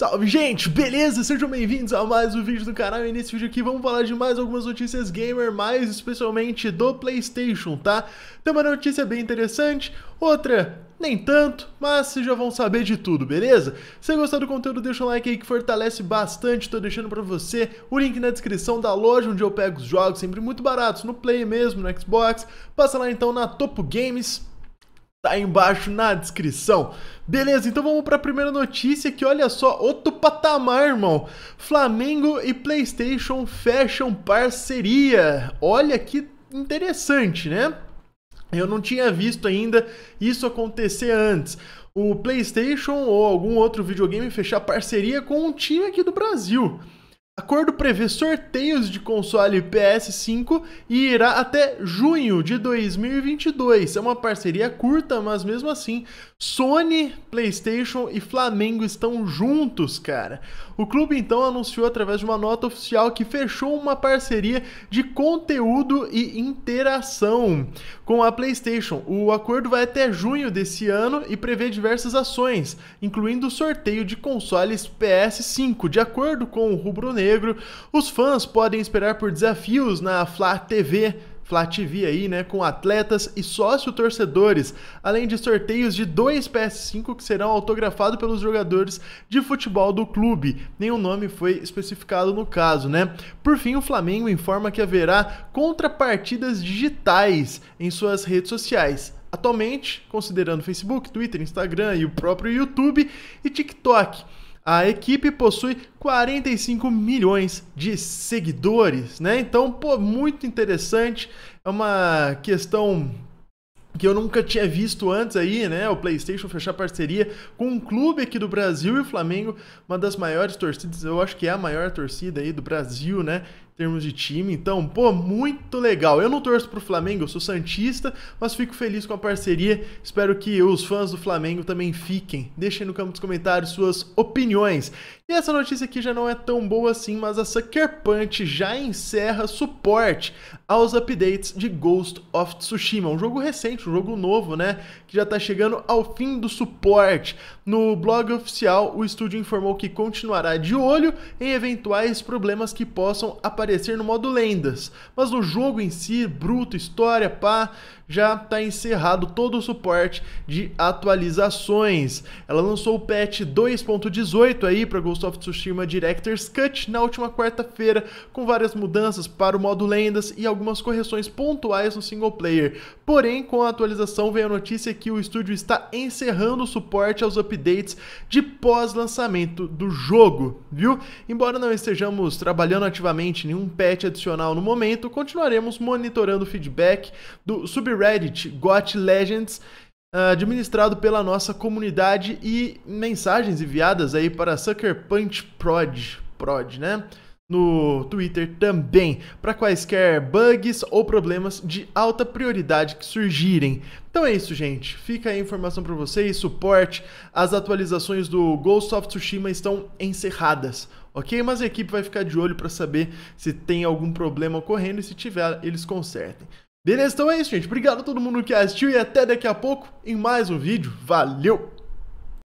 Salve gente, beleza? Sejam bem-vindos a mais um vídeo do canal e nesse vídeo aqui vamos falar de mais algumas notícias gamer, mais especialmente do Playstation, tá? Tem uma notícia bem interessante, outra nem tanto, mas vocês já vão saber de tudo, beleza? Se gostar do conteúdo, deixa um like aí que fortalece bastante, tô deixando pra você o link na descrição da loja onde eu pego os jogos, sempre muito baratos, no Play mesmo, no Xbox, passa lá então na Topo Games, Tá embaixo na descrição. Beleza, então vamos para a primeira notícia que olha só, outro patamar, irmão. Flamengo e PlayStation fecham parceria. Olha que interessante, né? Eu não tinha visto ainda isso acontecer antes. O PlayStation ou algum outro videogame fechar parceria com um time aqui do Brasil acordo prevê sorteios de console PS5 e irá até junho de 2022. É uma parceria curta, mas mesmo assim, Sony, PlayStation e Flamengo estão juntos, cara. O clube então anunciou através de uma nota oficial que fechou uma parceria de conteúdo e interação com a PlayStation. O acordo vai até junho desse ano e prevê diversas ações, incluindo o sorteio de consoles PS5. De acordo com o Rubro Negro, Negro. Os fãs podem esperar por desafios na Flá TV, Flá TV aí, né, com atletas e sócio-torcedores, além de sorteios de dois PS5 que serão autografados pelos jogadores de futebol do clube. Nenhum nome foi especificado no caso, né? Por fim, o Flamengo informa que haverá contrapartidas digitais em suas redes sociais. Atualmente, considerando Facebook, Twitter, Instagram e o próprio YouTube e TikTok. A equipe possui 45 milhões de seguidores, né? Então, pô, muito interessante. É uma questão que eu nunca tinha visto antes aí, né? O PlayStation fechar parceria com um clube aqui do Brasil e o Flamengo, uma das maiores torcidas, eu acho que é a maior torcida aí do Brasil, né? termos de time. Então, pô, muito legal. Eu não torço pro Flamengo, eu sou santista, mas fico feliz com a parceria. Espero que os fãs do Flamengo também fiquem. Deixem no campo dos comentários suas opiniões. E essa notícia aqui já não é tão boa assim, mas a Sucker Punch já encerra suporte aos updates de Ghost of Tsushima, um jogo recente, um jogo novo, né, que já tá chegando ao fim do suporte. No blog oficial, o estúdio informou que continuará de olho em eventuais problemas que possam aparecer aparecer no modo lendas, mas o jogo em si, bruto, história, pá, já está encerrado todo o suporte de atualizações. Ela lançou o patch 2.18 aí para Ghost of Tsushima Director's Cut na última quarta-feira, com várias mudanças para o modo lendas e algumas correções pontuais no single player. Porém, com a atualização veio a notícia que o estúdio está encerrando o suporte aos updates de pós-lançamento do jogo, viu? Embora não estejamos trabalhando ativamente nenhum patch adicional no momento, continuaremos monitorando o feedback do subreddit Got Legends ah, administrado pela nossa comunidade e mensagens enviadas aí para Sucker Punch Prod, Prod, né? no Twitter também para quaisquer bugs ou problemas de alta prioridade que surgirem. Então é isso, gente. Fica a informação para vocês, suporte. As atualizações do Ghost of Tsushima estão encerradas, ok? Mas a equipe vai ficar de olho para saber se tem algum problema ocorrendo e se tiver, eles consertem. Beleza? Então é isso, gente. Obrigado a todo mundo que assistiu e até daqui a pouco em mais um vídeo. Valeu!